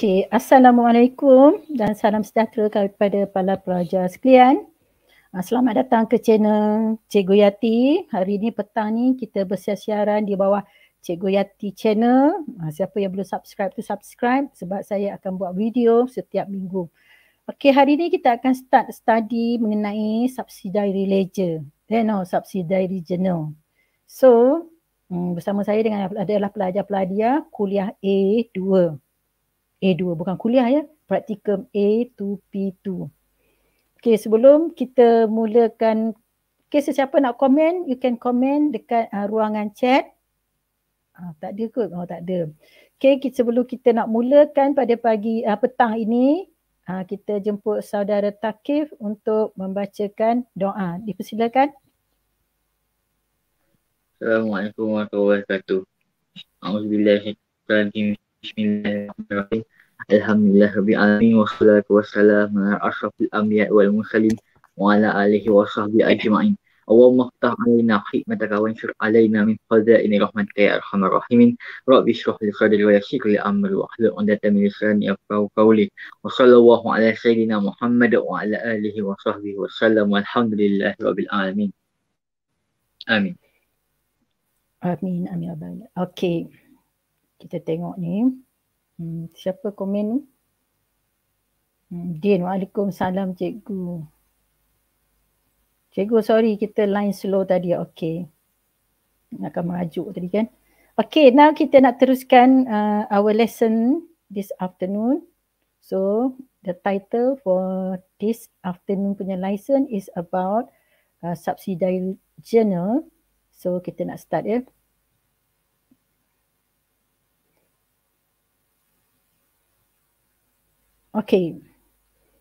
Okay. Assalamualaikum dan salam sejahtera kepada para pelajar sekalian. Ah, selamat datang ke channel Cikgu Yati. Hari ini petang ni kita bersiasiaran di bawah Cikgu Yati channel. Ah, siapa yang belum subscribe tu subscribe sebab saya akan buat video setiap minggu. Okay, hari ini kita akan start study mengenai subsidiary ledger. Then eh, no, subsidiary journal. So, hmm, bersama saya dengan adalah pelajar-pelajar kuliah A2. A2 bukan kuliah ya praktikum A to P2 Okay sebelum kita mulakan Okay siapa nak komen you can comment dekat uh, ruangan chat uh, Tak ada kot oh, tak ada Okay kita, sebelum kita nak mulakan pada pagi uh, petang ini uh, Kita jemput saudara Takif untuk membacakan doa Dipersilakan Assalamualaikum warahmatullahi wabarakatuh. Alhamdulillah. بسم الله الرحمن الرحيم الحمد لله رب العالمين والصلاة والسلام على أشرف الأنبياء والمرسلين وعلى آله وصحبه أجمعين اللهم افتح علينا حكمتك وانشر علينا من خزائن رحمتك يا أرحم الراحمين رب اشرح لي صدري ويسر لي أمري واحلل عقدة من لساني يفقهوا قولي وصلى الله على سيدنا محمد وعلى آله وصحبه وسلم والحمد لله رب العالمين آمين آمين آمين أوكي kita tengok ni. Hmm, siapa komen ni? Hmm, Din, Waalaikumsalam cikgu. Cikgu sorry kita line slow tadi. Okay. Akan merajuk tadi kan. Okay now kita nak teruskan uh, our lesson this afternoon. So the title for this afternoon punya lesson is about uh, subsidiary journal. So kita nak start ya. Yeah? Okay.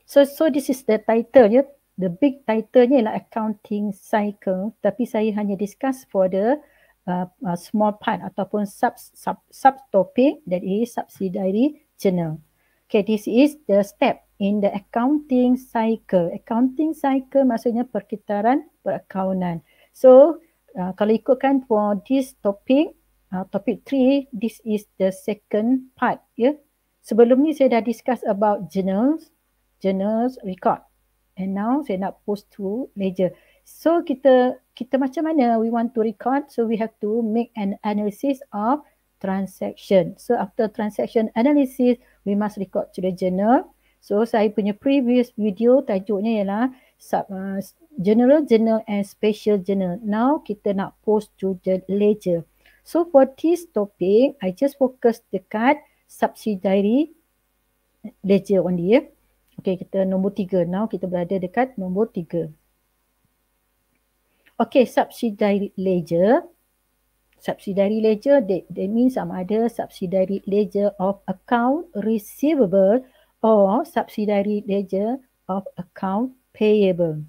So so this is the title ya. Yeah? The big title ni ialah accounting cycle tapi saya hanya discuss for the uh, uh, small part ataupun sub sub sub topic that is subsidiary journal. Okay this is the step in the accounting cycle. Accounting cycle maksudnya perkitaran perakaunan. So uh, kalau ikutkan for this topic uh, topic 3 this is the second part ya. Yeah? Sebelum ni saya dah discuss about journals, journals record. And now saya nak post to ledger. So kita kita macam mana we want to record? So we have to make an analysis of transaction. So after transaction analysis, we must record to the journal. So saya punya previous video tajuknya ialah sub, uh, general journal and special journal. Now kita nak post to the ledger. So for this topic, I just focus dekat subsidiary ledger only ya. okay kita nombor tiga. Now kita berada dekat nombor tiga. Okay, subsidiary ledger. Subsidiary ledger that, that means sama ada subsidiary ledger of account receivable or subsidiary ledger of account payable.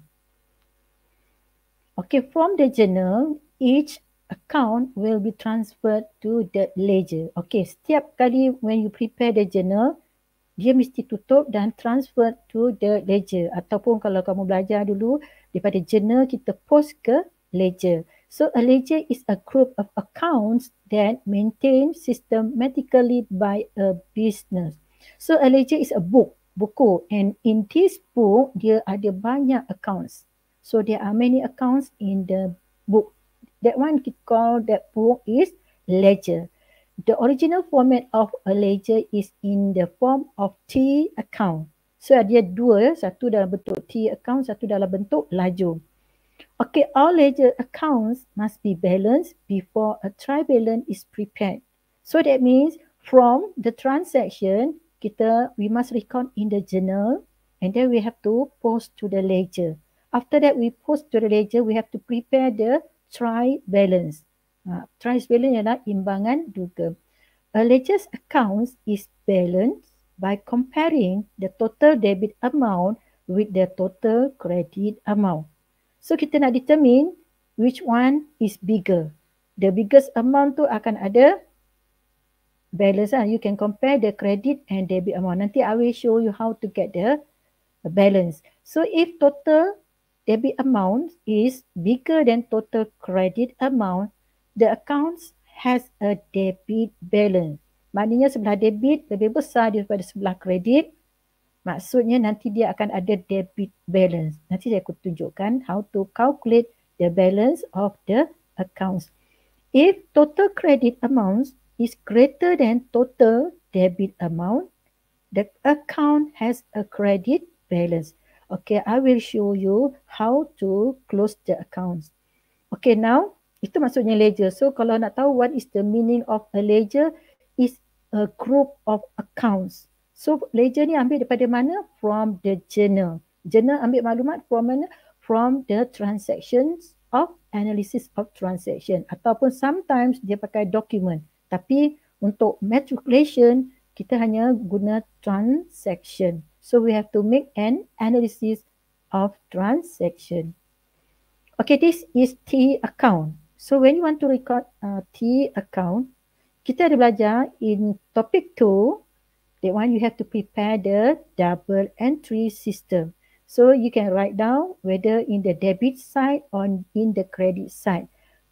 Okay, from the journal, each account will be transferred to the ledger. Okay, setiap kali when you prepare the journal, dia mesti tutup dan transfer to the ledger. Ataupun kalau kamu belajar dulu, daripada journal kita post ke ledger. So a ledger is a group of accounts that maintain systematically by a business. So a ledger is a book, buku. And in this book, dia ada banyak accounts. So there are many accounts in the book. That one we call that book is ledger. The original format of a ledger is in the form of T account. So ada dua, satu dalam bentuk T account, satu dalam bentuk lajur. Okay, all ledger accounts must be balanced before a trial balance is prepared. So that means from the transaction, kita we must record in the journal and then we have to post to the ledger. After that, we post to the ledger, we have to prepare the Try balance Ha, tri-balance ialah imbangan juga. A ledger's accounts is balanced by comparing the total debit amount with the total credit amount. So kita nak determine which one is bigger. The biggest amount tu akan ada balance lah. You can compare the credit and debit amount. Nanti I will show you how to get the balance. So if total debit amount is bigger than total credit amount, the account has a debit balance. Maknanya sebelah debit lebih besar daripada sebelah kredit. Maksudnya nanti dia akan ada debit balance. Nanti saya akan tunjukkan how to calculate the balance of the accounts. If total credit amount is greater than total debit amount, the account has a credit balance. Okay, I will show you how to close the accounts. Okay, now itu maksudnya ledger. So kalau nak tahu what is the meaning of a ledger is a group of accounts. So ledger ni ambil daripada mana? From the journal. Journal ambil maklumat from mana? From the transactions of analysis of transaction ataupun sometimes dia pakai document. Tapi untuk matriculation kita hanya guna transaction. So we have to make an analysis of transaction. Okay, this is T account. So when you want to record uh, T account, kita ada belajar in topic two that one you have to prepare the double entry system. So you can write down whether in the debit side or in the credit side.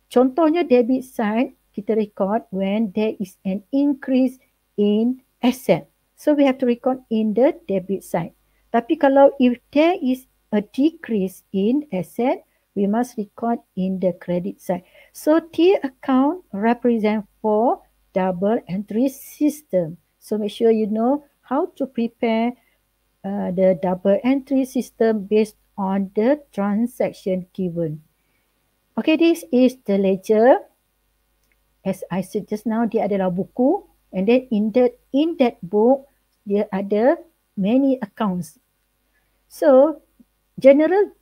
Contohnya debit side, kita record when there is an increase in asset. So we have to record in the debit side. Tapi kalau if there is a decrease in asset, we must record in the credit side. So T account represent for double entry system. So make sure you know how to prepare uh, the double entry system based on the transaction given. Okay, this is the ledger. As I said just now, dia adalah buku. And then in that, in that book, dia ada many accounts. So, general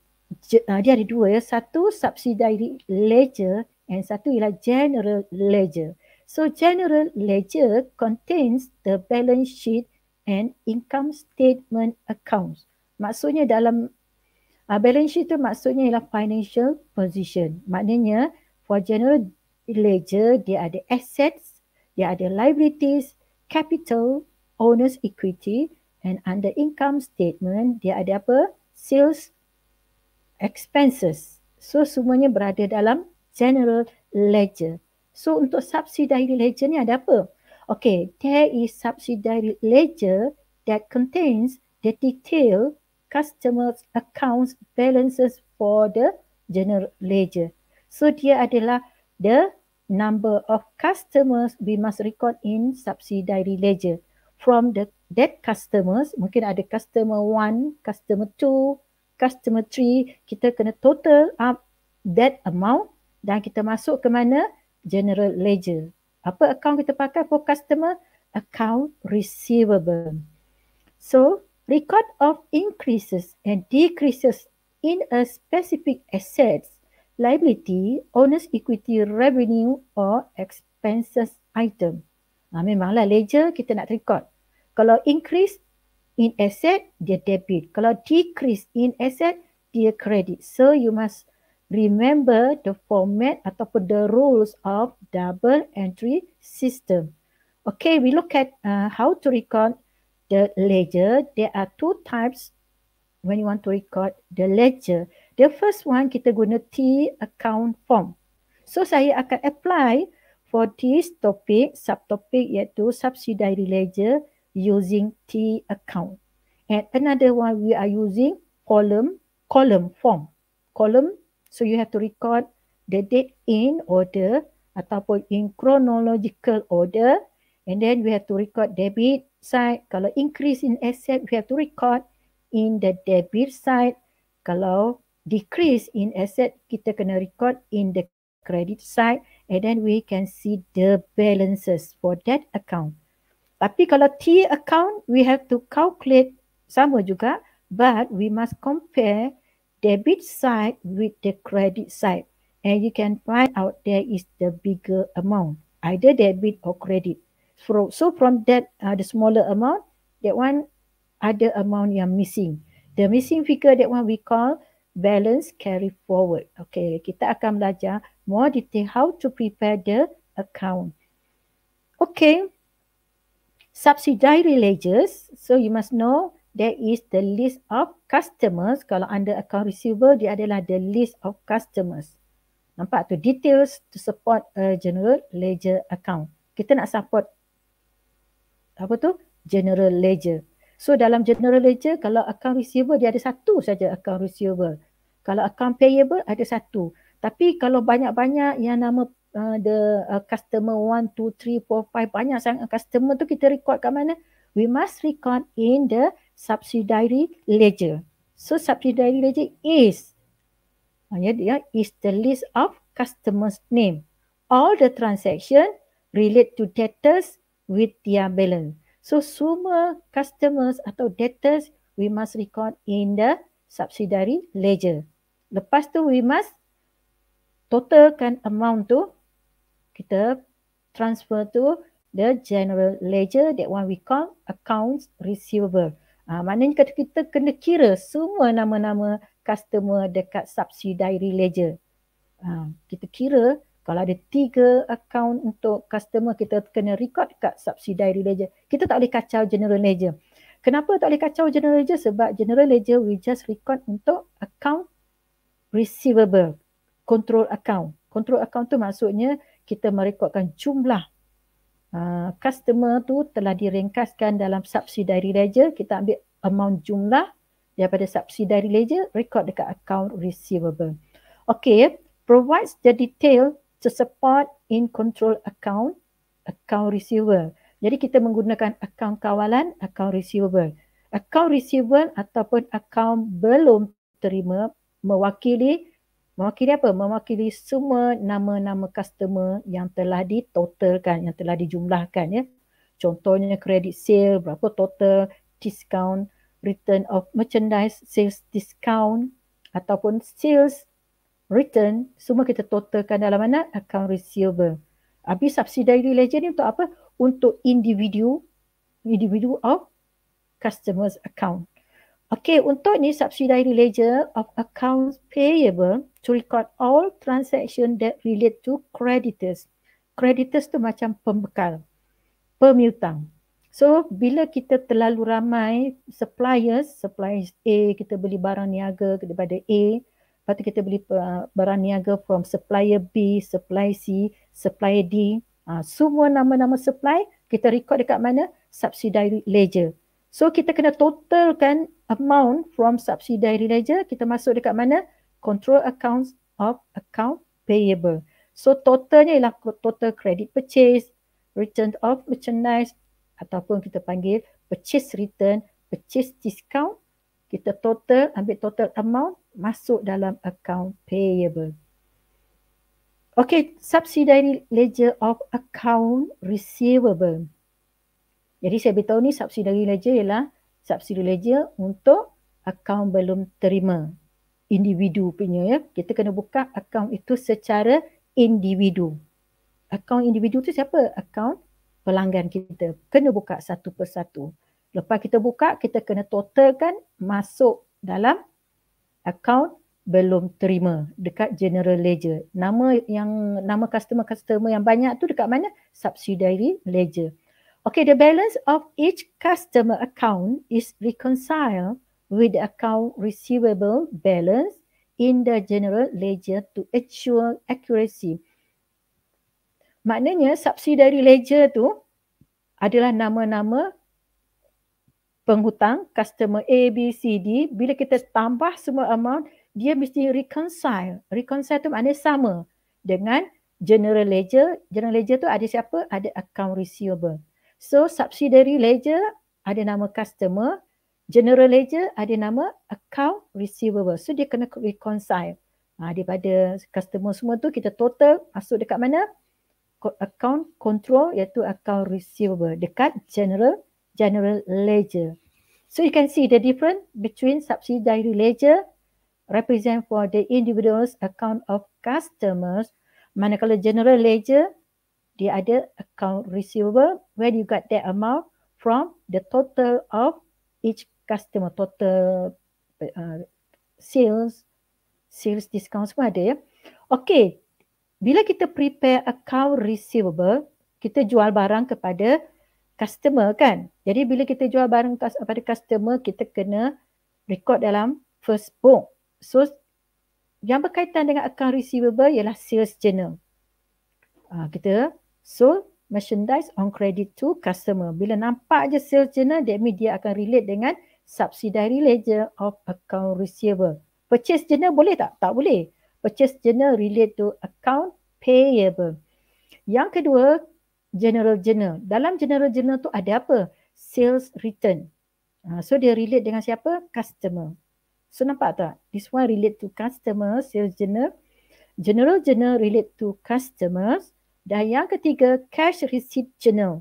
uh, dia ada dua ya. Satu subsidiary ledger and satu ialah general ledger. So, general ledger contains the balance sheet and income statement accounts. Maksudnya dalam uh, balance sheet tu maksudnya ialah financial position. Maknanya for general ledger dia ada assets, dia ada liabilities, capital owner's equity and under income statement dia ada apa? Sales expenses. So semuanya berada dalam general ledger. So untuk subsidiary ledger ni ada apa? Okay, there is subsidiary ledger that contains the detail customer's accounts balances for the general ledger. So dia adalah the number of customers we must record in subsidiary ledger from the that customers mungkin ada customer one, customer two, customer three. kita kena total up that amount dan kita masuk ke mana general ledger apa account kita pakai for customer account receivable so record of increases and decreases in a specific assets liability owners equity revenue or expenses item Ha, memanglah ledger kita nak record. Kalau increase in asset, dia debit. Kalau decrease in asset, dia credit. So you must remember the format ataupun the rules of double entry system. Okay, we look at uh, how to record the ledger. There are two types when you want to record the ledger. The first one kita guna T account form. So saya akan apply for this topic, subtopic iaitu subsidiary ledger using T account. And another one we are using column column form. Column, so you have to record the date in order ataupun in chronological order. And then we have to record debit side. Kalau increase in asset, we have to record in the debit side. Kalau decrease in asset, kita kena record in the credit side and then we can see the balances for that account. Tapi kalau T account, we have to calculate sama juga but we must compare debit side with the credit side and you can find out there is the bigger amount either debit or credit so, so from that uh, the smaller amount that one other amount yang missing the missing figure that one we call balance carry forward okay kita akan belajar more detail how to prepare the account. Okay, subsidiary ledgers. So you must know there is the list of customers. Kalau under account receiver, dia adalah the list of customers. Nampak tu details to support a general ledger account. Kita nak support apa tu? General ledger. So dalam general ledger, kalau account receiver dia ada satu saja account receiver. Kalau account payable ada satu. Tapi kalau banyak-banyak yang nama uh, the uh, customer 1 2 3 4 5 banyak sangat customer tu kita record kat mana? We must record in the subsidiary ledger. So subsidiary ledger is hanya dia is the list of customers name. All the transaction relate to debtors with their balance. So semua customers atau debtors we must record in the subsidiary ledger. Lepas tu we must Total kan amount tu kita transfer to the general ledger that one we call accounts receivable. Uh, maknanya kata kita kena kira semua nama-nama customer dekat subsidiary ledger. Uh, kita kira kalau ada tiga account untuk customer kita kena record dekat subsidiary ledger. Kita tak boleh kacau general ledger. Kenapa tak boleh kacau general ledger? Sebab general ledger we just record untuk account receivable control account. Control account tu maksudnya kita merekodkan jumlah uh, customer tu telah direngkaskan dalam subsidiary ledger. Kita ambil amount jumlah daripada subsidiary ledger record dekat account receivable. Okay, provides the detail to support in control account, account receivable. Jadi kita menggunakan account kawalan, account receivable, Account receivable ataupun account belum terima mewakili mewakili apa? Mewakili semua nama-nama customer yang telah ditotalkan, yang telah dijumlahkan ya. Contohnya credit sale, berapa total, discount, return of merchandise, sales discount ataupun sales return, semua kita totalkan dalam mana? Account receivable. Habis subsidiary ledger ni untuk apa? Untuk individu, individu of customer's account. Okay, untuk ni subsidiary ledger of accounts payable to record all transaction that relate to creditors. Creditors tu macam pembekal, pemiutang. So, bila kita terlalu ramai suppliers, suppliers A, kita beli barang niaga daripada A, lepas kita beli uh, barang niaga from supplier B, supplier C, supplier D, ha, semua nama-nama supply kita record dekat mana? Subsidiary ledger. So kita kena totalkan amount from subsidiary ledger kita masuk dekat mana control accounts of account payable so totalnya ialah total credit purchase return of merchandise ataupun kita panggil purchase return purchase discount kita total ambil total amount masuk dalam account payable Okay, subsidiary ledger of account receivable. Jadi saya beritahu ni subsidiary ledger ialah subsidi ledger untuk akaun belum terima individu punya ya. Kita kena buka akaun itu secara individu. Akaun individu tu siapa? Akaun pelanggan kita. Kena buka satu persatu. Lepas kita buka, kita kena totalkan masuk dalam akaun belum terima dekat general ledger. Nama yang nama customer-customer yang banyak tu dekat mana? Subsidiary ledger. Okay, the balance of each customer account is reconciled with the account receivable balance in the general ledger to actual accuracy. Maknanya subsidiary ledger tu adalah nama-nama penghutang customer A, B, C, D. Bila kita tambah semua amount, dia mesti reconcile. Reconcile tu maknanya sama dengan general ledger. General ledger tu ada siapa? Ada account receivable. So subsidiary ledger ada nama customer, general ledger ada nama account receivable. So dia kena reconcile. Ha, daripada customer semua tu kita total masuk dekat mana? Account control iaitu account receivable dekat general general ledger. So you can see the difference between subsidiary ledger represent for the individual's account of customers manakala general ledger dia ada account receivable where you got that amount from the total of each customer total uh, sales sales discount semua ada ya okey bila kita prepare account receivable kita jual barang kepada customer kan jadi bila kita jual barang kepada customer kita kena record dalam first book so yang berkaitan dengan account receivable ialah sales journal uh, kita So, merchandise on credit to customer. Bila nampak je sales journal, that means dia akan relate dengan subsidiary ledger of account receiver. Purchase journal boleh tak? Tak boleh. Purchase journal relate to account payable. Yang kedua, general journal. Dalam general journal tu ada apa? Sales return. Ha, so, dia relate dengan siapa? Customer. So, nampak tak? This one relate to customer, sales journal. General journal relate to customers. Dan yang ketiga, cash receipt journal.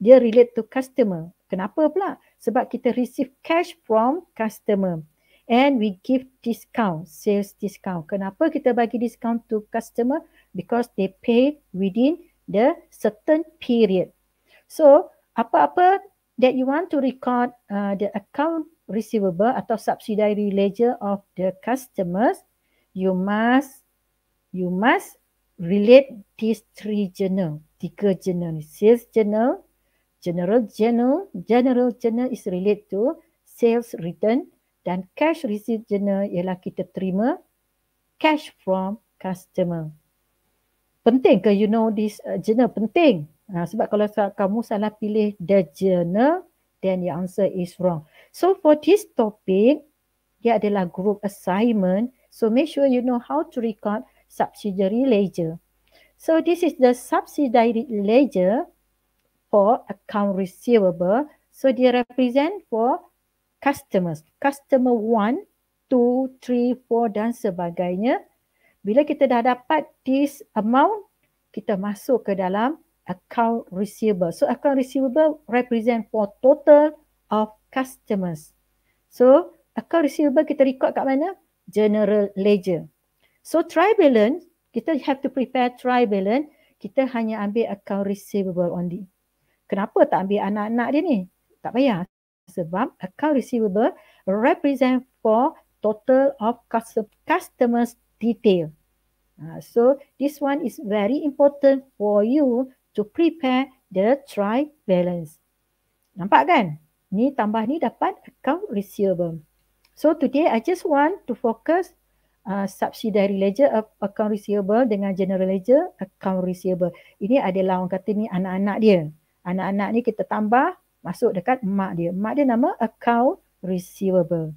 Dia relate to customer. Kenapa pula? Sebab kita receive cash from customer. And we give discount, sales discount. Kenapa kita bagi discount to customer? Because they pay within the certain period. So, apa-apa that you want to record uh, the account receivable atau subsidiary ledger of the customers, you must you must relate these three journal, tiga journal Sales journal, general journal, general journal is relate to sales return dan cash receipt journal ialah kita terima cash from customer. Penting ke you know this uh, journal? Penting. Ha, sebab kalau kamu salah pilih the journal, then your answer is wrong. So for this topic, dia adalah group assignment. So make sure you know how to record subsidiary ledger. So this is the subsidiary ledger for account receivable. So they represent for customers. Customer one, two, three, four dan sebagainya. Bila kita dah dapat this amount, kita masuk ke dalam account receivable. So account receivable represent for total of customers. So account receivable kita record kat mana? General ledger. So trivalent, kita have to prepare trivalent, kita hanya ambil account receivable only. Kenapa tak ambil anak-anak dia ni? Tak payah. Sebab account receivable represent for total of customer's detail. Ah, so this one is very important for you to prepare the tri-balance. Nampak kan? Ni tambah ni dapat account receivable. So today I just want to focus Uh, subsidiary ledger uh, account receivable dengan general ledger account receivable. Ini adalah orang kata ni anak-anak dia. Anak-anak ni kita tambah masuk dekat mak dia. Mak dia nama account receivable.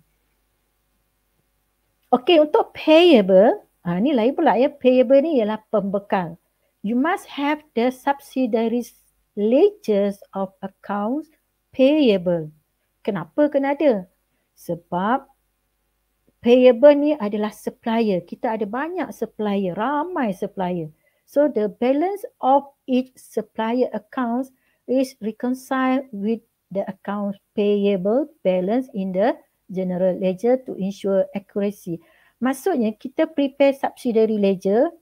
Okay untuk payable, ha, ni lain pula ya. Payable ni ialah pembekal. You must have the subsidiary's ledgers of accounts payable. Kenapa kena ada? Sebab payable ni adalah supplier. Kita ada banyak supplier, ramai supplier. So the balance of each supplier accounts is reconciled with the accounts payable balance in the general ledger to ensure accuracy. Maksudnya kita prepare subsidiary ledger,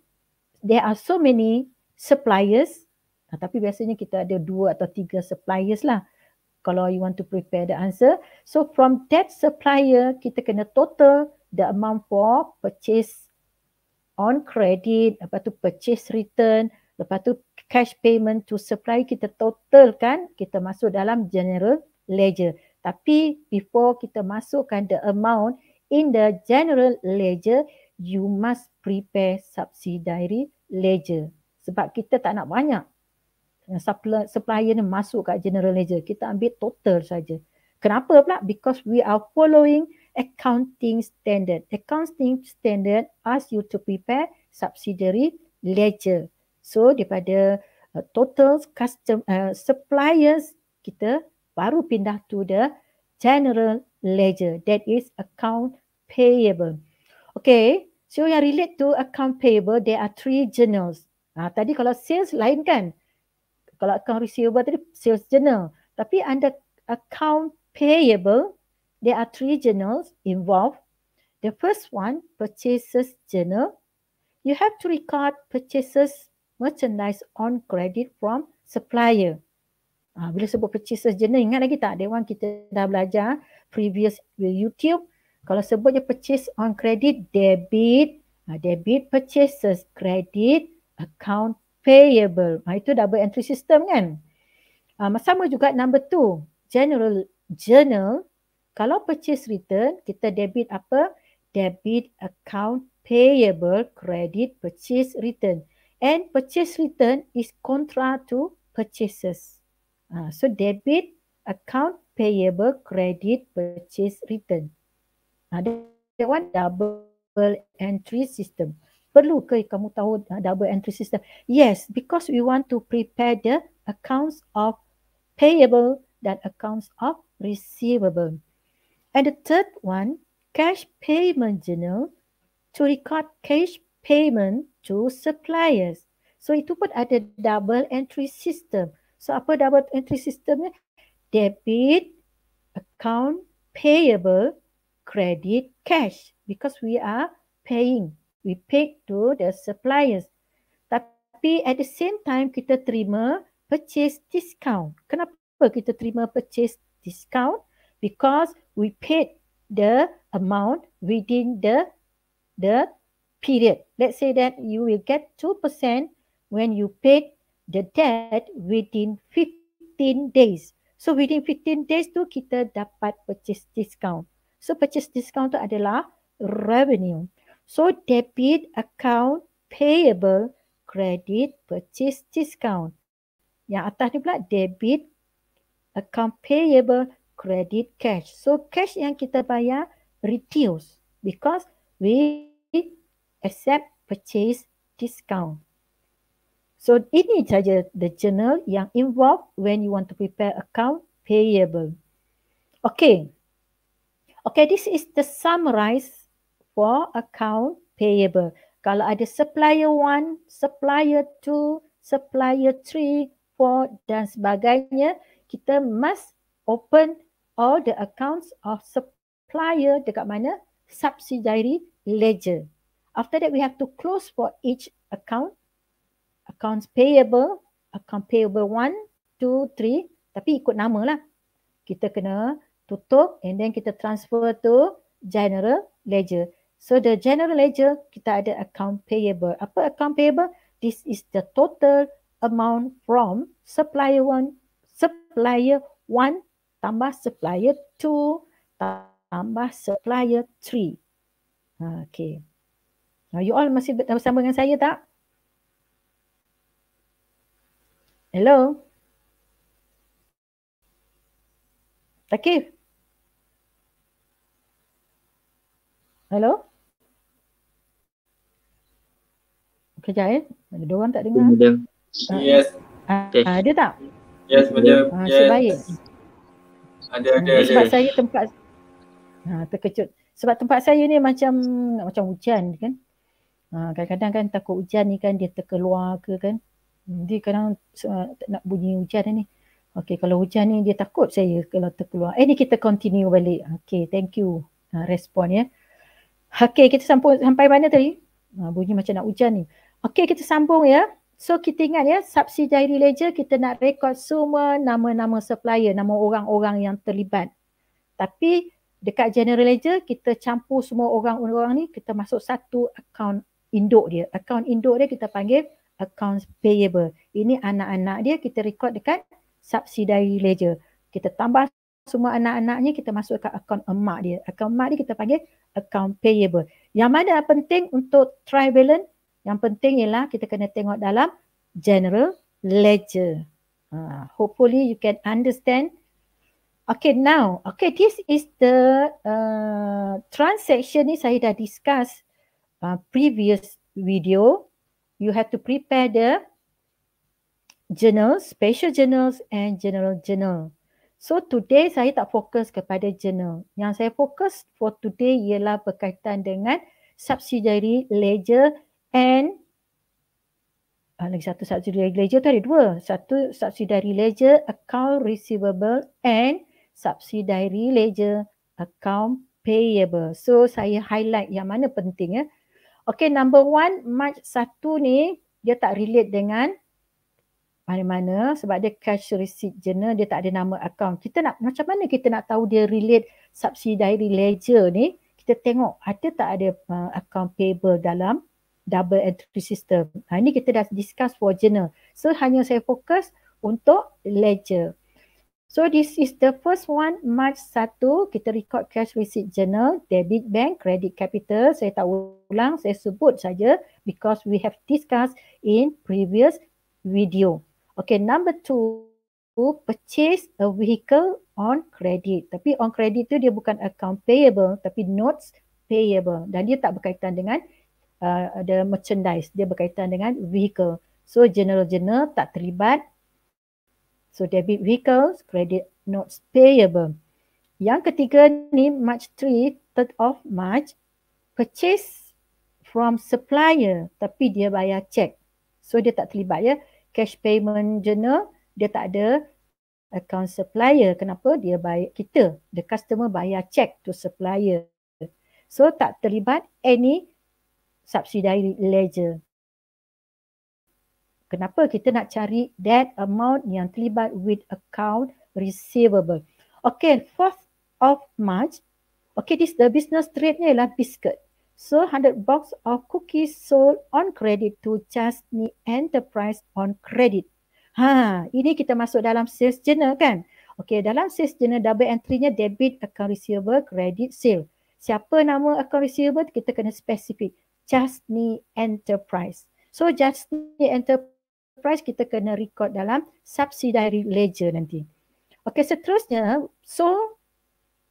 there are so many suppliers, tapi biasanya kita ada dua atau tiga suppliers lah kalau you want to prepare the answer. So from that supplier, kita kena total the amount for purchase on credit, lepas tu purchase return, lepas tu cash payment to supply kita total kan, kita masuk dalam general ledger. Tapi before kita masukkan the amount in the general ledger, you must prepare subsidiary ledger. Sebab kita tak nak banyak supplier, supplier ni masuk kat general ledger. Kita ambil total saja. Kenapa pula? Because we are following accounting standard. Accounting standard ask you to prepare subsidiary ledger. So daripada uh, total custom uh, suppliers kita baru pindah to the general ledger that is account payable. Okay, so yang relate to account payable there are three journals. Ah tadi kalau sales lain kan? kalau account receivable tadi sales journal tapi under account payable there are three journals involved the first one purchases journal you have to record purchases merchandise on credit from supplier ha, bila sebut purchases journal ingat lagi tak dewan kita dah belajar previous YouTube kalau sebutnya purchase on credit debit ah, debit purchases credit account payable. Ha, itu double entry system kan. Ha, sama juga number two, general journal. Kalau purchase return, kita debit apa? Debit account payable credit purchase return. And purchase return is contra to purchases. Ha, so debit account payable credit purchase return. Ha, that one double entry system perlu ke kamu tahu uh, double entry system? Yes, because we want to prepare the accounts of payable dan accounts of receivable. And the third one, cash payment journal to record cash payment to suppliers. So itu pun ada double entry system. So apa double entry system ni? Debit, account, payable, credit, cash. Because we are paying we pay to the suppliers. Tapi at the same time kita terima purchase discount. Kenapa kita terima purchase discount? Because we paid the amount within the the period. Let's say that you will get 2% when you pay the debt within 15 days. So within 15 days tu kita dapat purchase discount. So purchase discount tu adalah revenue. So debit account payable credit purchase discount. Yang atas ni pula debit account payable credit cash. So cash yang kita bayar reduce because we accept purchase discount. So ini saja the journal yang involved when you want to prepare account payable. Okay. Okay, this is the summarized for account payable. Kalau ada supplier 1, supplier 2, supplier 3, 4 dan sebagainya, kita must open all the accounts of supplier dekat mana? Subsidiary ledger. After that, we have to close for each account. Accounts payable, account payable 1, 2, 3, tapi ikut nama lah. Kita kena tutup and then kita transfer to general ledger. So the general ledger kita ada account payable. Apa account payable? This is the total amount from supplier one, supplier one tambah supplier two tambah supplier three. Ha, okay. Now you all masih bersama dengan saya tak? Hello. Takif. Hello. Hello. Kejap eh. Ada dua orang tak dengar? Madam. Yes. Uh, ada tak? Yes, madam. Uh, yes. Baik. Ada, ada, ah, ada. Sebab saya tempat uh, terkejut. Sebab tempat saya ni macam macam hujan kan. Uh, kadang-kadang kan takut hujan ni kan dia terkeluar ke kan. Dia kadang uh, nak bunyi hujan ni. Okey, kalau hujan ni dia takut saya kalau terkeluar. Eh ni kita continue balik. Okey, thank you. Uh, respon ya. Okey, kita sampai, sampai mana tadi? Uh, bunyi macam nak hujan ni. Okey kita sambung ya. So kita ingat ya subsidiary ledger kita nak rekod semua nama-nama supplier, nama orang-orang yang terlibat. Tapi dekat general ledger kita campur semua orang-orang ni kita masuk satu account induk dia. Account induk dia kita panggil account payable. Ini anak-anak dia kita rekod dekat subsidiary ledger. Kita tambah semua anak-anaknya kita masuk ke account emak dia. Account emak dia kita panggil account payable. Yang mana penting untuk trivalent yang penting ialah kita kena tengok dalam general ledger. Uh, hopefully you can understand. Okay now, okay this is the uh, transaction ni saya dah discuss uh, previous video. You have to prepare the journal, special journals and general journal. So today saya tak fokus kepada journal. Yang saya fokus for today ialah berkaitan dengan subsidiary ledger and uh, lagi satu subsidiary ledger tu ada dua. Satu subsidiary ledger account receivable and subsidiary ledger account payable. So saya highlight yang mana penting ya. Okay number one March satu ni dia tak relate dengan mana-mana sebab dia cash receipt journal dia tak ada nama account. Kita nak macam mana kita nak tahu dia relate subsidiary ledger ni? Kita tengok ada tak ada uh, account payable dalam double entry system. Ha, ini kita dah discuss for general. So hanya saya fokus untuk ledger. So this is the first one, March 1, kita record cash receipt journal, debit bank, credit capital. Saya tak ulang, saya sebut saja because we have discussed in previous video. Okay, number two, purchase a vehicle on credit. Tapi on credit tu dia bukan account payable, tapi notes payable. Dan dia tak berkaitan dengan uh, ada merchandise dia berkaitan dengan vehicle so general general tak terlibat so debit vehicles credit notes payable yang ketiga ni March 3 third of March purchase from supplier tapi dia bayar check so dia tak terlibat ya cash payment journal dia tak ada account supplier kenapa dia bayar kita the customer bayar check to supplier so tak terlibat any subsidiary ledger. Kenapa kita nak cari that amount yang terlibat with account receivable. Okay, 4th of March. Okay, this the business trade ni ialah biscuit. So, 100 box of cookies sold on credit to Chasney Enterprise on credit. Ha, ini kita masuk dalam sales journal kan? Okay, dalam sales journal double entry-nya debit account receivable credit sale. Siapa nama account receivable kita kena specific. Justly Enterprise. So Justly Enterprise kita kena record dalam subsidiary ledger nanti. Okay seterusnya, so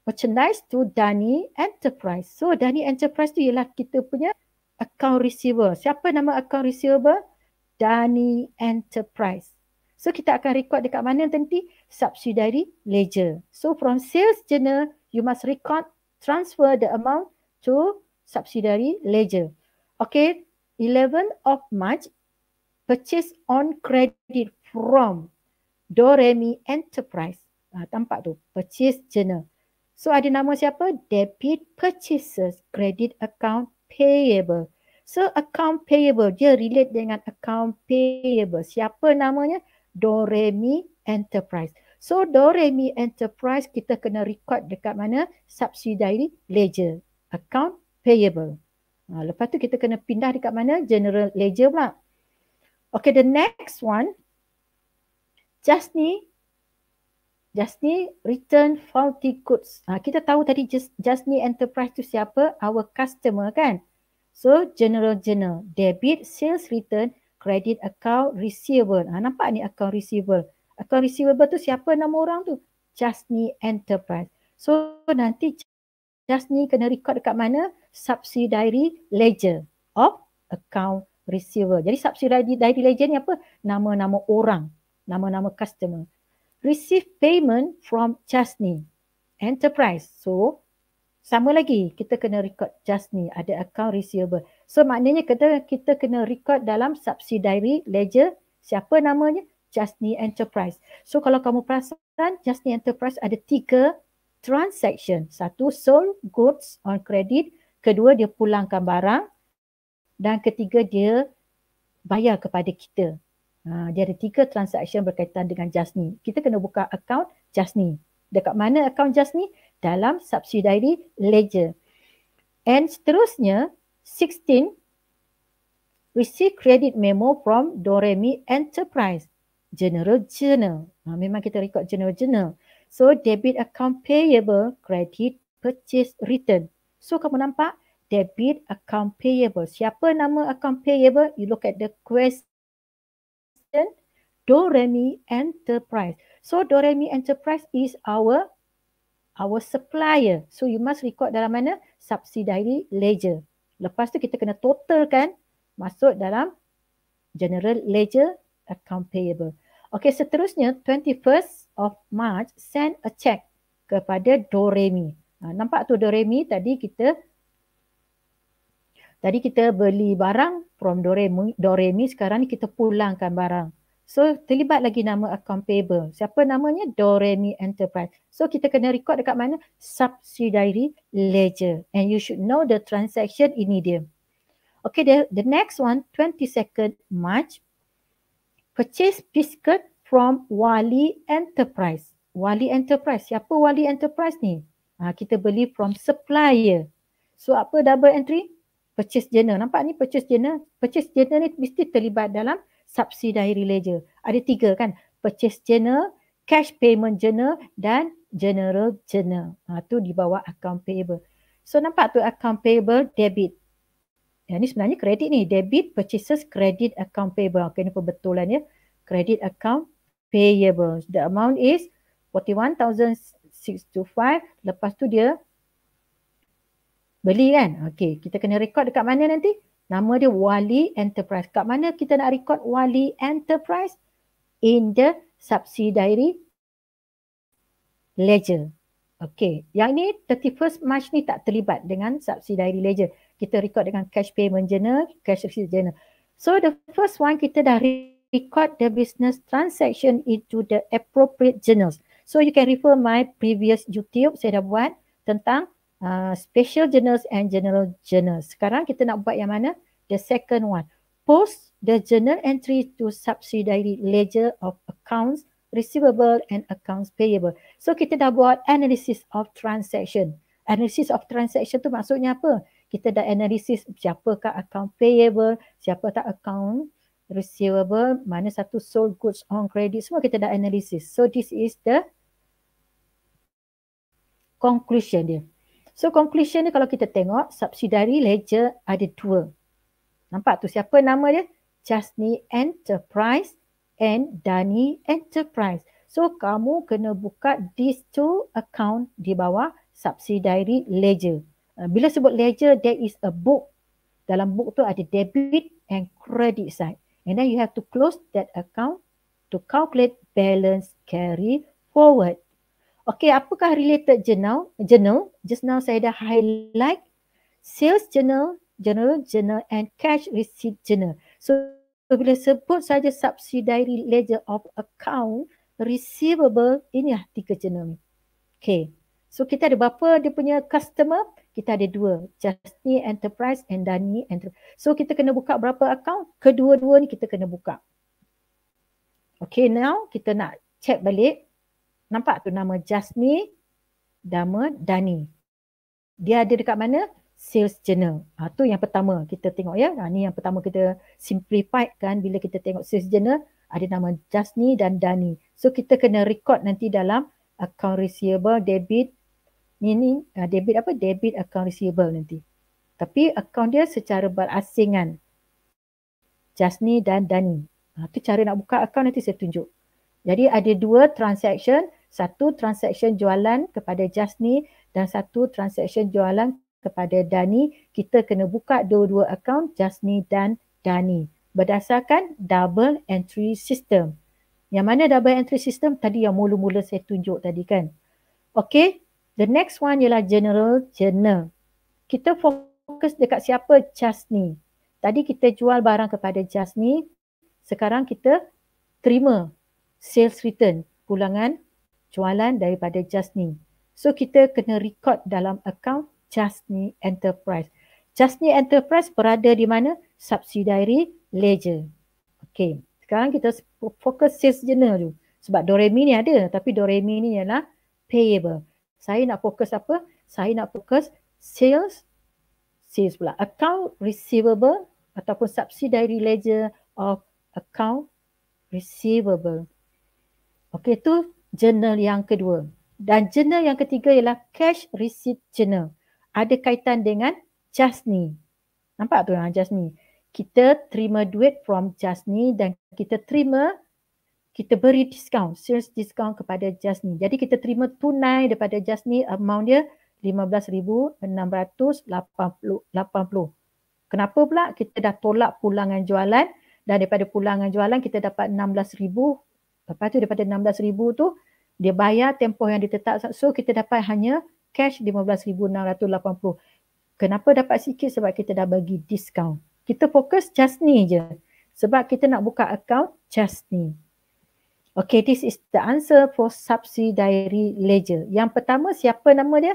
merchandise to Dani Enterprise. So Dani Enterprise tu ialah kita punya account receiver. Siapa nama account receiver? Dani Enterprise. So kita akan record dekat mana nanti? Subsidiary ledger. So from sales journal, you must record transfer the amount to subsidiary ledger. Okay, 11 of March, purchase on credit from Doremi Enterprise. Ah, tampak tu, purchase journal. So ada nama siapa? Debit purchases credit account payable. So account payable, dia relate dengan account payable. Siapa namanya? Doremi Enterprise. So Doremi Enterprise kita kena record dekat mana? Subsidiary ledger, account payable. Ah, lepas tu kita kena pindah dekat mana? General ledger pula. Okay, the next one. Just ni. Just ni return faulty goods. Ha, kita tahu tadi just, just ni enterprise tu siapa? Our customer kan? So, general general. Debit, sales return, credit account, receivable. Ha, nampak ni account receivable. Account receivable tu siapa nama orang tu? Just ni enterprise. So, nanti just ni kena record dekat mana? subsidiary ledger of account receiver. Jadi subsidiary ledger ni apa? Nama-nama orang, nama-nama customer. Receive payment from Chasni Enterprise. So sama lagi kita kena record Chasni ada account receivable. So maknanya kita kita kena record dalam subsidiary ledger siapa namanya? Chasni Enterprise. So kalau kamu perasan Chasni Enterprise ada tiga transaction. Satu sold goods on credit, kedua dia pulangkan barang dan ketiga dia bayar kepada kita. Ha, dia ada tiga transaksi berkaitan dengan Jasni. Kita kena buka akaun Jasni. Dekat mana akaun Jasni? Dalam subsidiary ledger. And seterusnya, 16, receive credit memo from Doremi Enterprise. General Journal. Ha, memang kita record General Journal. So, debit account payable, credit purchase return. So kamu nampak debit account payable. Siapa nama account payable? You look at the question. Doremi Enterprise. So Doremi Enterprise is our our supplier. So you must record dalam mana? Subsidiary ledger. Lepas tu kita kena totalkan masuk dalam general ledger account payable. Okay seterusnya 21st of March send a check kepada Doremi. Ha, nampak tu Doremi tadi kita tadi kita beli barang from Doremi, Doremi sekarang ni kita pulangkan barang. So terlibat lagi nama account payable. Siapa namanya? Doremi Enterprise. So kita kena record dekat mana? Subsidiary ledger. And you should know the transaction ini dia. Okay, the, the next one, 22nd March. Purchase biscuit from Wali Enterprise. Wali Enterprise. Siapa Wali Enterprise ni? Ha, kita beli from supplier. So apa double entry? Purchase journal. Nampak ni purchase journal? Purchase journal ni mesti terlibat dalam subsidiary ledger. Ada tiga kan? Purchase journal, cash payment journal dan general journal. Ha, tu di bawah account payable. So nampak tu account payable debit. Ya, ni sebenarnya kredit ni. Debit purchases credit account payable. Okay, ni pembetulan ya. Credit account payable. The amount is 6 to 5 lepas tu dia beli kan okey kita kena record dekat mana nanti nama dia Wali Enterprise kat mana kita nak record Wali Enterprise in the subsidiary ledger okey yang ni 31 March ni tak terlibat dengan subsidiary ledger kita record dengan cash payment journal cash receipt journal so the first one kita dah record the business transaction into the appropriate journals So you can refer my previous YouTube saya dah buat tentang uh, special journals and general journals. Sekarang kita nak buat yang mana? The second one. Post the journal entry to subsidiary ledger of accounts receivable and accounts payable. So kita dah buat analysis of transaction. Analysis of transaction tu maksudnya apa? Kita dah analisis siapakah account payable, siapa siapakah account receivable, mana satu sold goods on credit, semua kita dah analisis. So this is the conclusion dia. So conclusion ni kalau kita tengok subsidiary ledger ada dua. Nampak tu siapa nama dia? Chasney Enterprise and Dani Enterprise. So kamu kena buka these two account di bawah subsidiary ledger. Uh, bila sebut ledger, there is a book. Dalam book tu ada debit and credit side and then you have to close that account to calculate balance carry forward. Okay, apakah related journal? Journal, just now saya dah highlight sales journal, general journal and cash receipt journal. So, so bila sebut saja subsidiary ledger of account receivable, ini lah tiga journal Okay, so kita ada berapa dia punya customer? kita ada dua Justy Enterprise and Dani Enterprise. So kita kena buka berapa akaun? Kedua-dua ni kita kena buka. Okay now kita nak check balik. Nampak tu nama Justy, nama Dani. Dia ada dekat mana? Sales Journal. Ha, tu yang pertama kita tengok ya. Ha, ni yang pertama kita simplify kan bila kita tengok Sales Journal ada nama Justy dan Dani. So kita kena record nanti dalam account receivable, debit, ni ni uh, debit apa debit account receivable nanti tapi account dia secara berasingan Jasni dan Dani ha, ah, tu cara nak buka account nanti saya tunjuk jadi ada dua transaction satu transaction jualan kepada Jasni dan satu transaction jualan kepada Dani kita kena buka dua-dua account Jasni dan Dani berdasarkan double entry system yang mana double entry system tadi yang mula-mula saya tunjuk tadi kan Okey, The next one ialah general journal. Kita fokus dekat siapa just ni. Tadi kita jual barang kepada just ni. Sekarang kita terima sales return pulangan jualan daripada just ni. So kita kena record dalam account just ni enterprise. Just ni enterprise berada di mana? Subsidiary ledger. Okay. Sekarang kita fokus sales journal tu. Sebab Doremi ni ada tapi Doremi ni ialah payable saya nak fokus apa? Saya nak fokus sales, sales pula. Account receivable ataupun subsidiary ledger of account receivable. Okey, tu journal yang kedua. Dan journal yang ketiga ialah cash receipt journal. Ada kaitan dengan Jasni. Nampak tu yang ha, Jasni? Kita terima duit from Jasni dan kita terima kita beri discount, sales discount kepada Jasni. Jadi kita terima tunai daripada Jasni amount dia RM15,680. Kenapa pula kita dah tolak pulangan jualan dan daripada pulangan jualan kita dapat RM16,000. Lepas tu daripada RM16,000 tu dia bayar tempoh yang ditetap. So kita dapat hanya cash RM15,680. Kenapa dapat sikit? Sebab kita dah bagi discount. Kita fokus just ni je. Sebab kita nak buka account just ni. Okay, this is the answer for subsidiary ledger. Yang pertama, siapa nama dia?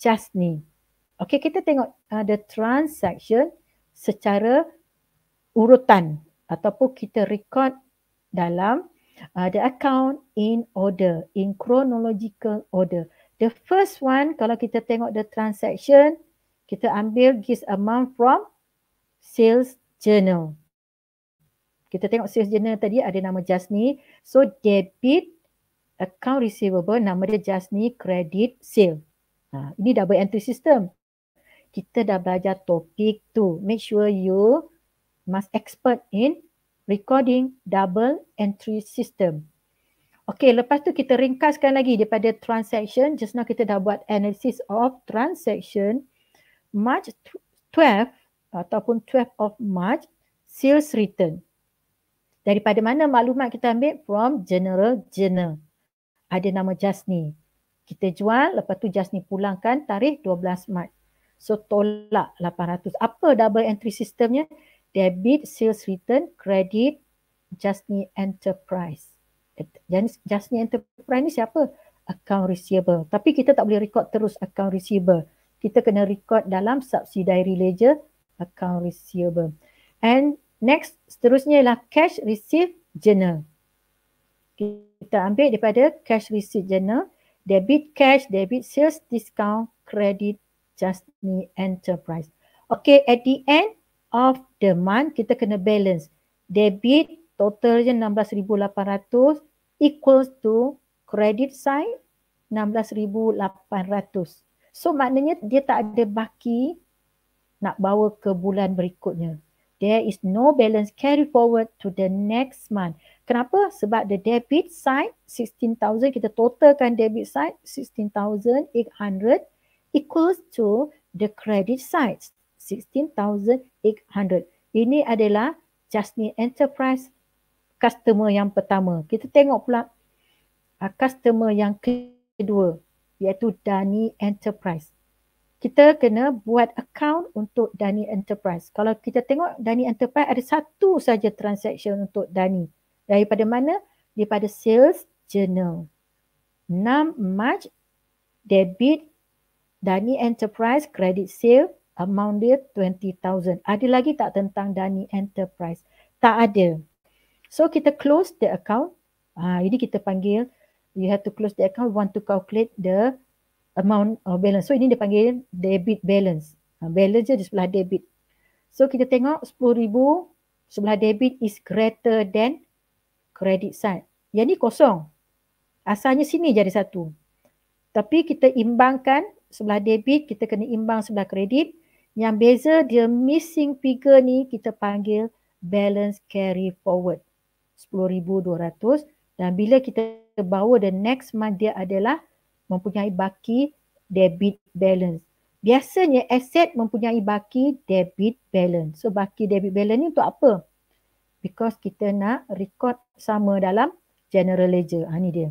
Chasni. Okay, kita tengok uh, the transaction secara urutan ataupun kita record dalam uh, the account in order, in chronological order. The first one, kalau kita tengok the transaction, kita ambil this amount from sales journal kita tengok sales journal tadi ada nama Jasni. So debit account receivable nama dia Jasni credit sale. Ha, ini double entry system. Kita dah belajar topik tu. Make sure you must expert in recording double entry system. Okay, lepas tu kita ringkaskan lagi daripada transaction. Just now kita dah buat analysis of transaction. March 12 ataupun 12 of March, sales return. Daripada mana maklumat kita ambil? From general journal. Ada nama Jasni. Kita jual, lepas tu Jasni pulangkan tarikh 12 Mac. So tolak 800. Apa double entry sistemnya? Debit, sales return, credit, Jasni Enterprise. Eh, Jasni Enterprise ni siapa? Account receivable. Tapi kita tak boleh record terus account receivable. Kita kena record dalam subsidiary ledger account receivable. And Next, seterusnya ialah cash receipt journal. Kita ambil daripada cash receipt journal, debit cash, debit sales discount, credit just me enterprise. Okay, at the end of the month, kita kena balance. Debit total je 16,800 equals to credit side 16,800. So maknanya dia tak ada baki nak bawa ke bulan berikutnya there is no balance carry forward to the next month. Kenapa? Sebab the debit side 16,000 kita totalkan debit side 16,800 equals to the credit side 16,800. Ini adalah Jasmine Enterprise customer yang pertama. Kita tengok pula uh, customer yang kedua iaitu Dani Enterprise kita kena buat account untuk Dani Enterprise. Kalau kita tengok Dani Enterprise ada satu saja transaction untuk Dani. Daripada mana? Daripada sales journal. 6 March debit Dani Enterprise credit sale amount dia 20,000. Ada lagi tak tentang Dani Enterprise? Tak ada. So kita close the account. Ah, ini kita panggil you have to close the account want to calculate the amount of balance. So ini dia panggil debit balance. Ha, balance je di sebelah debit. So kita tengok 10,000 sebelah debit is greater than credit side. Yang ni kosong. Asalnya sini jadi satu. Tapi kita imbangkan sebelah debit, kita kena imbang sebelah kredit. Yang beza dia missing figure ni kita panggil balance carry forward. 10,200 dan bila kita bawa the next month dia adalah mempunyai baki debit balance. Biasanya aset mempunyai baki debit balance. So baki debit balance ni untuk apa? Because kita nak record sama dalam general ledger. Ha ni dia.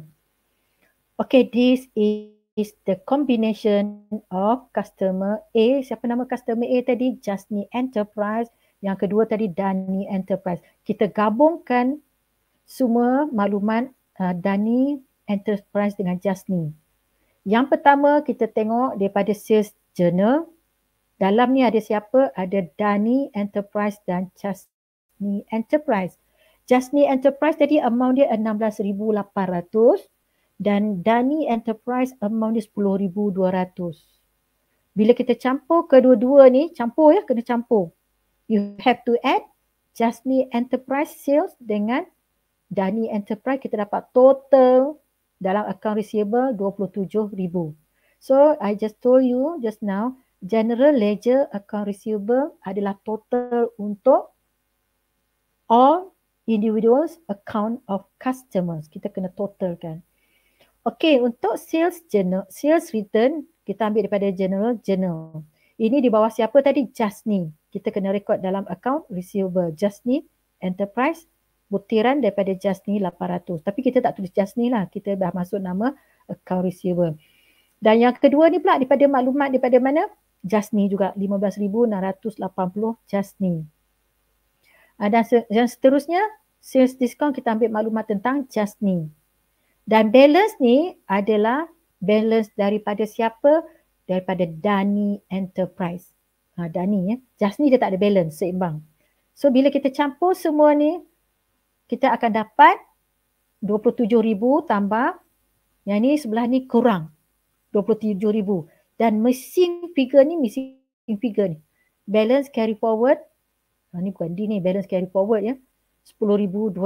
Okay, this is the combination of customer A. Siapa nama customer A tadi? Jasni Enterprise. Yang kedua tadi Dani Enterprise. Kita gabungkan semua makluman uh, Dani Enterprise dengan Jasni. Yang pertama kita tengok daripada sales journal. Dalam ni ada siapa? Ada Dani Enterprise dan Chasni Enterprise. Chasni Enterprise tadi amount dia 16,800 dan Dani Enterprise amount dia 10,200. Bila kita campur kedua-dua ni, campur ya, kena campur. You have to add Chasni Enterprise sales dengan Dani Enterprise kita dapat total dalam account receivable 27,000. So I just told you just now general ledger account receivable adalah total untuk all individuals account of customers. Kita kena total kan? Okay, untuk sales general sales return kita ambil daripada general journal. Ini di bawah siapa tadi? Just ni. Kita kena record dalam account receivable. Just ni enterprise butiran daripada jas ni 800. Tapi kita tak tulis just ni lah. Kita dah masuk nama account receiver. Dan yang kedua ni pula daripada maklumat daripada mana? Just ni juga 15,680 jas ni. Ah, dan yang seterusnya sales discount kita ambil maklumat tentang just ni. Dan balance ni adalah balance daripada siapa? Daripada Dani Enterprise. Ha, Dani ya. Just ni dia tak ada balance seimbang. So bila kita campur semua ni, kita akan dapat 27,000 tambah yang ni sebelah ni kurang 27,000 dan mesin figure ni mesin figure ni balance carry forward ha, ni bukan D ni balance carry forward ya 10,200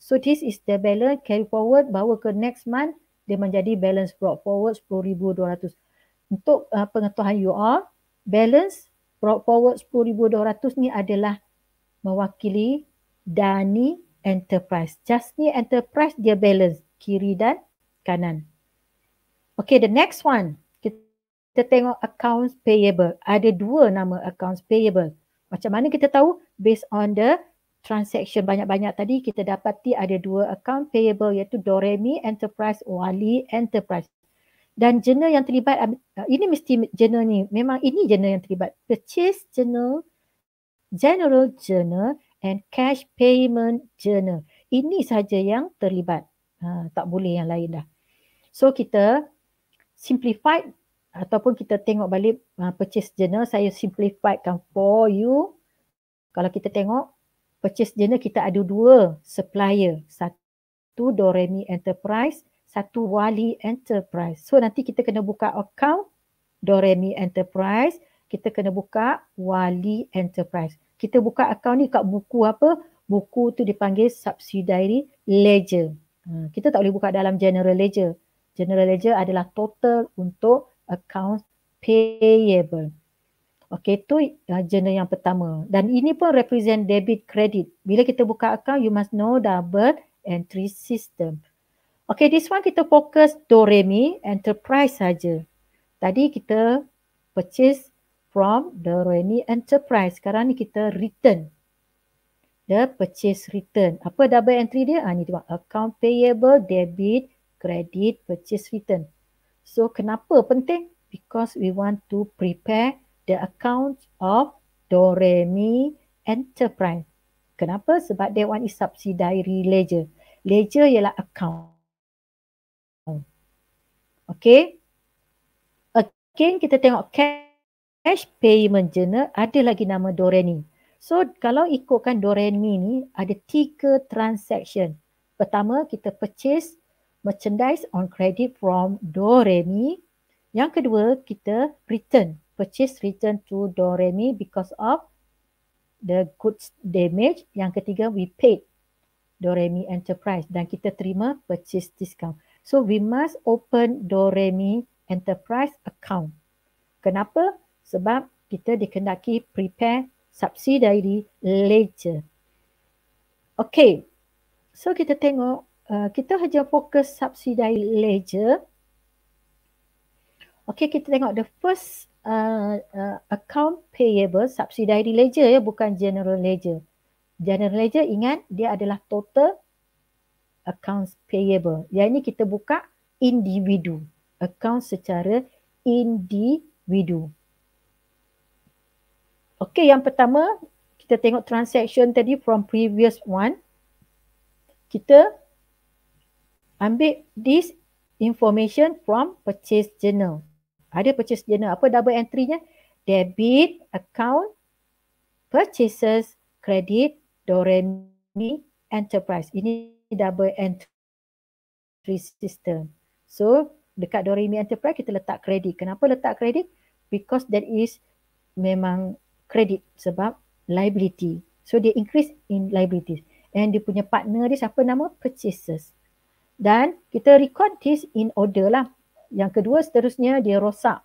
so this is the balance carry forward bawa ke next month dia menjadi balance brought forward 10,200 untuk uh, pengetahuan you all balance brought forward 10,200 ni adalah mewakili dani enterprise. Just ni enterprise dia balance kiri dan kanan. Okay, the next one. Kita tengok accounts payable. Ada dua nama accounts payable. Macam mana kita tahu? Based on the transaction banyak-banyak tadi, kita dapati ada dua account payable iaitu Doremi Enterprise, Wali Enterprise. Dan jurnal yang terlibat, uh, ini mesti jurnal ni. Memang ini jurnal yang terlibat. Purchase Journal, General Journal and cash payment journal. Ini saja yang terlibat. Ha, tak boleh yang lain dah. So kita simplified ataupun kita tengok balik uh, purchase journal saya simplifiedkan for you. Kalau kita tengok purchase journal kita ada dua supplier. Satu Doremi Enterprise, satu Wali Enterprise. So nanti kita kena buka account Doremi Enterprise, kita kena buka Wali Enterprise kita buka akaun ni kat buku apa? Buku tu dipanggil subsidiary ledger. Ha, kita tak boleh buka dalam general ledger. General ledger adalah total untuk account payable. Okay, tu uh, jenis yang pertama. Dan ini pun represent debit credit. Bila kita buka account, you must know double entry system. Okay, this one kita fokus Doremi Enterprise saja. Tadi kita purchase from the Rooney Enterprise. Sekarang ni kita return. The purchase return. Apa double entry dia? Ha, ni dia account payable, debit, credit, purchase return. So kenapa penting? Because we want to prepare the account of Doremi Enterprise. Kenapa? Sebab that one is subsidiary ledger. Ledger ialah account. Okay. Again kita tengok cash cash payment journal ada lagi nama Doremi. So kalau ikutkan Doremi ni ada tiga transaction. Pertama kita purchase merchandise on credit from Doremi. Yang kedua kita return purchase return to Doremi because of the goods damage. Yang ketiga we paid Doremi Enterprise dan kita terima purchase discount. So we must open Doremi Enterprise account. Kenapa? sebab kita dikendaki prepare subsidiary ledger. Okay, so kita tengok uh, kita hanya fokus subsidiary ledger. Okay, kita tengok the first uh, uh, account payable subsidiary ledger ya, bukan general ledger. General ledger ingat dia adalah total accounts payable. Yang ini kita buka individu. Account secara individu. Okey, yang pertama kita tengok transaction tadi from previous one. Kita ambil this information from purchase journal. Ada purchase journal. Apa double entry-nya? Debit account purchases credit Doremi Enterprise. Ini double entry system. So, dekat Doremi Enterprise kita letak kredit. Kenapa letak kredit? Because that is memang credit sebab liability. So dia increase in liabilities. And dia punya partner dia siapa nama? Purchases. Dan kita record this in order lah. Yang kedua seterusnya dia rosak.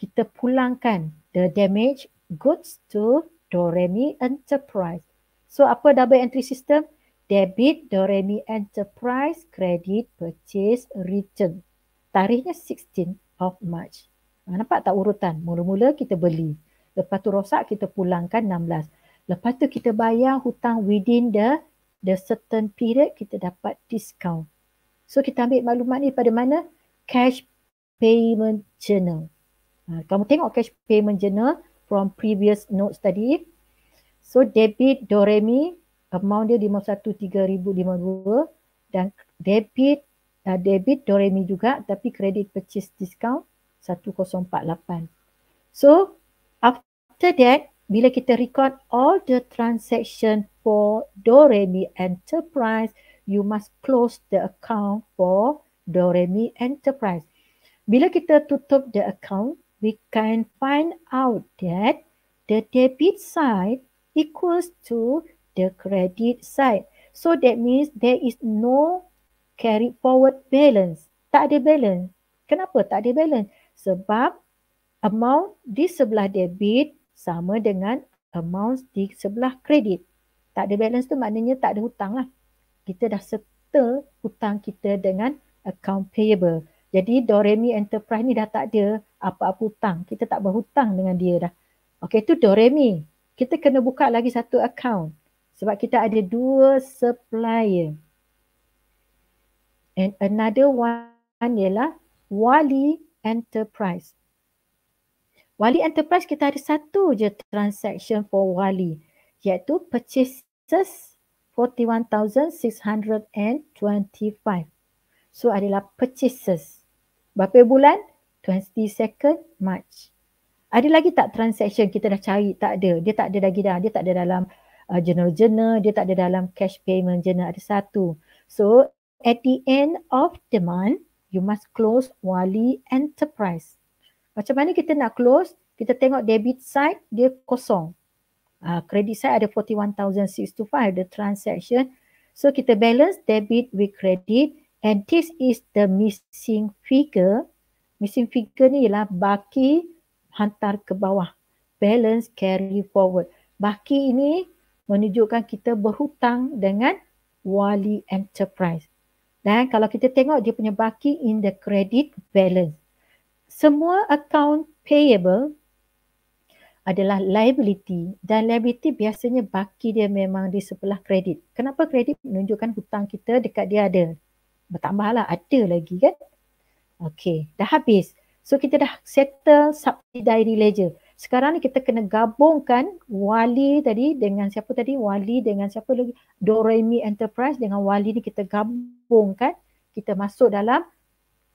Kita pulangkan the damage goods to Doremi Enterprise. So apa double entry system? Debit Doremi Enterprise Credit Purchase Return. Tarikhnya 16 of March. Ah, nampak tak urutan? Mula-mula kita beli. Lepas tu rosak kita pulangkan 16. Lepas tu kita bayar hutang within the the certain period kita dapat discount. So kita ambil maklumat ni pada mana? Cash payment journal. Ha, kamu tengok cash payment journal from previous notes tadi. So debit Doremi amount dia RM513,052 dan debit uh, debit Doremi juga tapi credit purchase discount 1048. So after that, bila kita record all the transaction for Doremi Enterprise, you must close the account for Doremi Enterprise. Bila kita tutup the account, we can find out that the debit side equals to the credit side. So that means there is no carry forward balance. Tak ada balance. Kenapa tak ada balance? Sebab amount di sebelah debit sama dengan amount di sebelah kredit. Tak ada balance tu maknanya tak ada hutang lah. Kita dah settle hutang kita dengan account payable. Jadi Doremi Enterprise ni dah tak ada apa-apa hutang. Kita tak berhutang dengan dia dah. Okay tu Doremi. Kita kena buka lagi satu account. Sebab kita ada dua supplier. And another one ialah Wali Enterprise. Wali Enterprise kita ada satu je transaction for Wali iaitu purchases 41,625. So adalah purchases. Berapa bulan? 22nd March. Ada lagi tak transaction kita dah cari? Tak ada. Dia tak ada lagi dah. Dia tak ada dalam uh, general journal. Dia tak ada dalam cash payment journal. Ada satu. So at the end of the month, you must close Wali Enterprise. Macam mana kita nak close? Kita tengok debit side dia kosong. Uh, credit side ada 41,625 the transaction. So kita balance debit with credit and this is the missing figure. Missing figure ni ialah baki hantar ke bawah. Balance carry forward. Baki ini menunjukkan kita berhutang dengan wali enterprise. Dan kalau kita tengok dia punya baki in the credit balance semua account payable adalah liability dan liability biasanya baki dia memang di sebelah kredit. Kenapa kredit menunjukkan hutang kita dekat dia ada. Bertambahlah ada lagi kan. Okay dah habis. So kita dah settle subsidiary ledger. Sekarang ni kita kena gabungkan wali tadi dengan siapa tadi? Wali dengan siapa lagi? Doremi Enterprise dengan wali ni kita gabungkan. Kita masuk dalam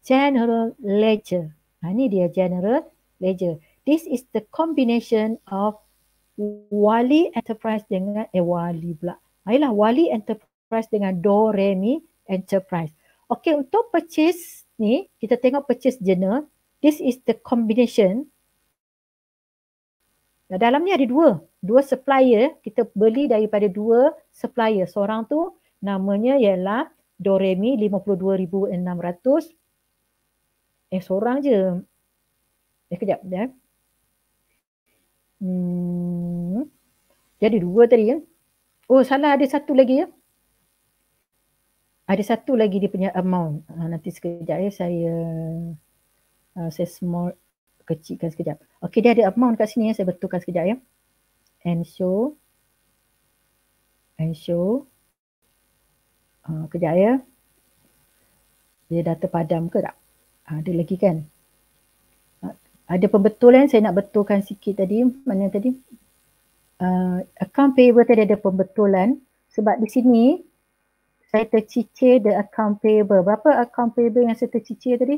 general ledger. Ha, ni dia general ledger. This is the combination of Wali Enterprise dengan eh Wali pula. Ayolah Wali Enterprise dengan Doremi Enterprise. Okay untuk purchase ni kita tengok purchase general. This is the combination. Nah, dalam ni ada dua. Dua supplier. Kita beli daripada dua supplier. Seorang tu namanya ialah Doremi 52,600 Eh seorang je. Eh kejap ya. Eh. Hmm. Jadi dua tadi ya. Oh salah ada satu lagi ya. Ada satu lagi dia punya amount. Ha, nanti sekejap ya saya uh, saya small kecilkan sekejap. Okey dia ada amount kat sini ya saya betulkan sekejap ya. And so, And so, Uh, ah, kejap ya. Dia dah terpadam ke tak? Ah, ada lagi kan ah, ada pembetulan saya nak betulkan sikit tadi mana tadi uh, account payable tadi ada pembetulan sebab di sini saya tercicir the account payable berapa account payable yang saya tercicir tadi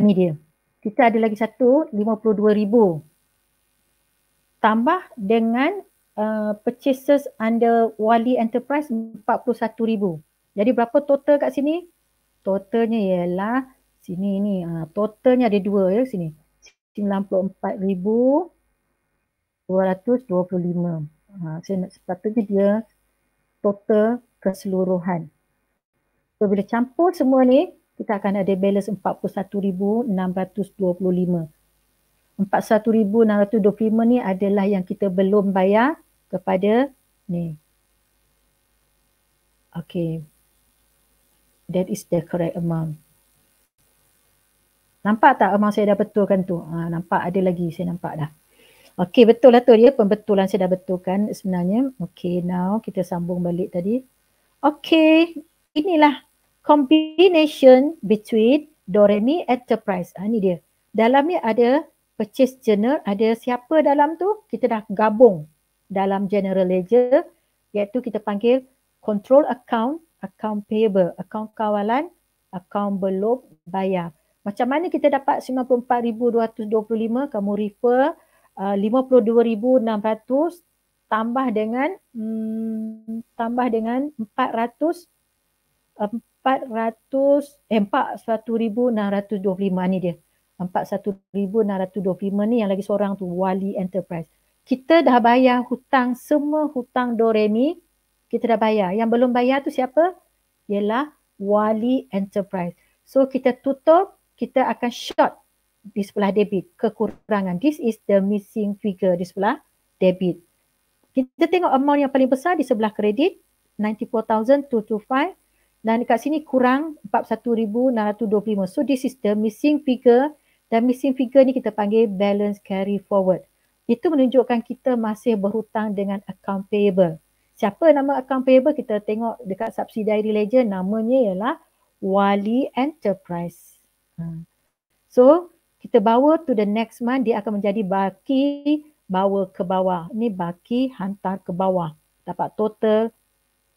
ini dia kita ada lagi satu 52000 tambah dengan uh, purchases under wali enterprise 41000 jadi berapa total kat sini totalnya ialah sini ni uh, totalnya ada dua ya sini 94,225 uh, ha, saya nak sepatutnya dia total keseluruhan so bila campur semua ni kita akan ada balance 41,625 41,625 ni adalah yang kita belum bayar kepada ni Okay, that is the correct amount. Nampak tak amount saya dah betulkan tu? Ha, nampak ada lagi saya nampak dah. Okay betul lah tu dia pembetulan saya dah betulkan sebenarnya. Okay now kita sambung balik tadi. Okay inilah combination between Doremi Enterprise. Ha, ni dia. Dalam ni ada purchase journal. Ada siapa dalam tu? Kita dah gabung dalam general ledger iaitu kita panggil control account account payable, account kawalan, account belum bayar. Macam mana kita dapat 94,225 kamu refer uh, 52,600 tambah dengan hmm, tambah dengan 400 400 eh 41,625 eh, ni dia. 41,625 ni yang lagi seorang tu Wali Enterprise. Kita dah bayar hutang semua hutang Doremi kita dah bayar. Yang belum bayar tu siapa? Ialah Wali Enterprise. So kita tutup, kita akan short di sebelah debit kekurangan. This is the missing figure di sebelah debit. Kita tengok amount yang paling besar di sebelah kredit 94,225 dan dekat sini kurang 41,625. So this is the missing figure dan missing figure ni kita panggil balance carry forward. Itu menunjukkan kita masih berhutang dengan account payable. Siapa nama account payable? Kita tengok dekat subsidiary ledger namanya ialah Wali Enterprise. Ha. So kita bawa to the next month dia akan menjadi baki bawa ke bawah. Ini baki hantar ke bawah. Dapat total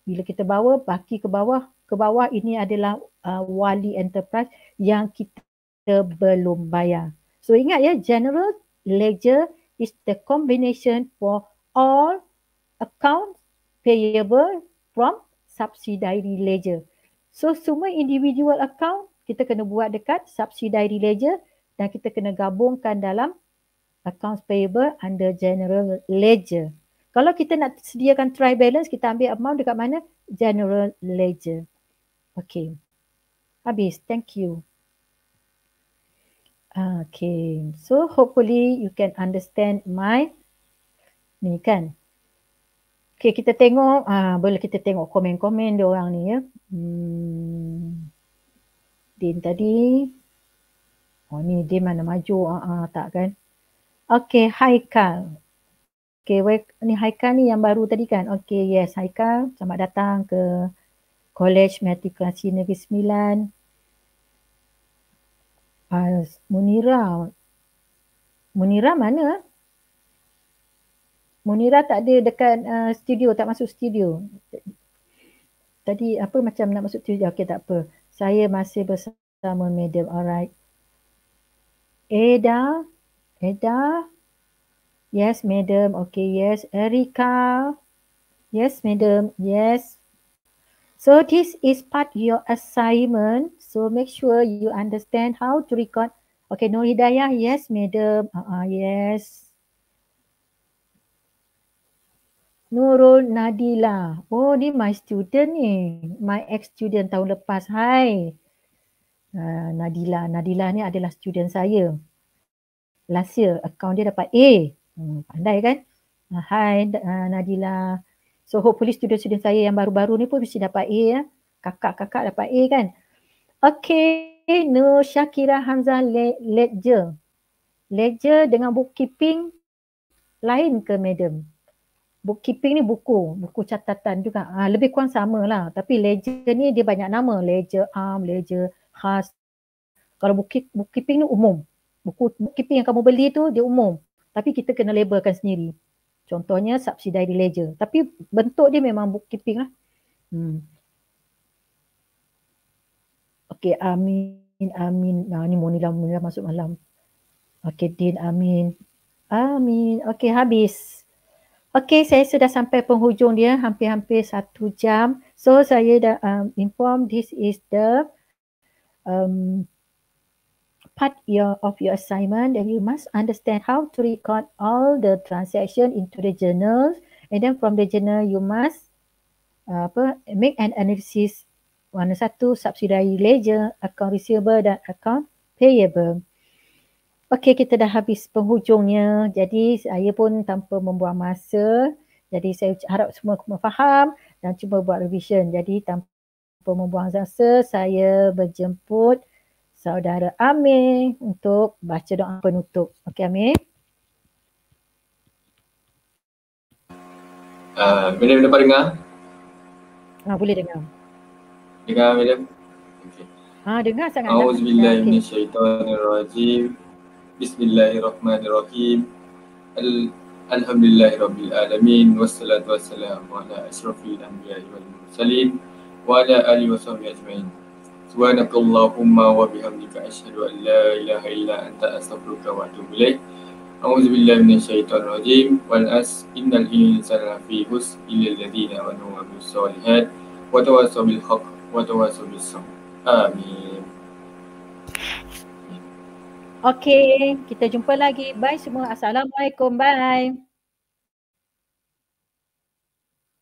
bila kita bawa baki ke bawah. Ke bawah ini adalah uh, Wali Enterprise yang kita belum bayar. So ingat ya general ledger is the combination for all accounts payable from subsidiary ledger. So semua individual account kita kena buat dekat subsidiary ledger dan kita kena gabungkan dalam accounts payable under general ledger. Kalau kita nak sediakan try balance, kita ambil amount dekat mana? General ledger. Okay. Habis. Thank you. Ah, okay. So hopefully you can understand my ni kan. Okay, kita tengok, uh, boleh kita tengok komen-komen dia orang ni ya. Hmm. Din tadi. Oh ni dia mana maju, uh, uh, tak kan? Okay, Haikal. Okay, wek, ni Haikal ni yang baru tadi kan? Okay, yes Haikal. Selamat datang ke College Matrikulasi Negeri Sembilan. Uh, Munira. Munira mana? Eh? Munira tak ada dekat uh, studio, tak masuk studio. Tadi apa macam nak masuk studio? Okey tak apa. Saya masih bersama Madam. Alright. Eda? Eda? Yes, Madam. Okay, yes. Erika? Yes, Madam. Yes. So this is part your assignment. So make sure you understand how to record. Okay, Nur Hidayah. Yes, Madam. Uh-uh, yes. Nurul Nadila. Oh, ni my student ni. My ex-student tahun lepas. Hai. Uh, Nadila. Nadila ni adalah student saya. Last year, account dia dapat A. Hmm, pandai kan? Ah, hai, uh, uh, Nadila. So, hopefully student-student saya yang baru-baru ni pun mesti dapat A. Ya. Kakak-kakak dapat A kan? Okay. Nur Syakira Hamzah Ledger. Ledger dengan bookkeeping lain ke, madam? bookkeeping ni buku, buku catatan juga. Ha, lebih kurang sama lah. Tapi ledger ni dia banyak nama. Ledger arm, ledger khas. Kalau bookkeeping ni umum. Buku bookkeeping yang kamu beli tu dia umum. Tapi kita kena labelkan sendiri. Contohnya subsidiary ledger. Tapi bentuk dia memang bookkeeping lah. Hmm. Okay, amin, amin. Nah, ni Monila, Monila masuk malam. Okay, Din, amin. Amin. Okay, habis. Okey, saya sudah sampai penghujung dia hampir-hampir satu jam. So saya dah um, inform this is the um, part your, of your assignment that you must understand how to record all the transaction into the journal and then from the journal you must uh, apa make an analysis mana satu subsidiary ledger, account receivable dan account payable. Okey, kita dah habis penghujungnya. Jadi saya pun tanpa membuang masa. Jadi saya harap semua faham dan cuba buat revision. Jadi tanpa membuang masa, saya berjemput saudara Amir untuk baca doa penutup. Okey Amir. Uh, ah, William dapat dengar? Ha, ah, boleh dengar. Dengar William? Okay. Ha, ah, dengar sangat. Auzubillahimmanasyaitanirrajim. Okay. Bismillahirrahmanirrahim. Al Alhamdulillahirabbil alamin wassalatu wassalamu ala asyrafil anbiya'i wal mursalin wa ala alihi washabbihi ajmain. Subhanakallahumma wa bihamdika asyhadu an la ilaha illa anta astaghfiruka wa atubu ilaik. A'udzu billahi minasyaitonir rajim wal as innal insana lafi hus illa alladziina amanu wa amilus solihat wa tawassaw bil haqq wa tawassaw bis sabr. Amin. Okay, kita jumpa lagi. Bye semua. Assalamualaikum. Bye.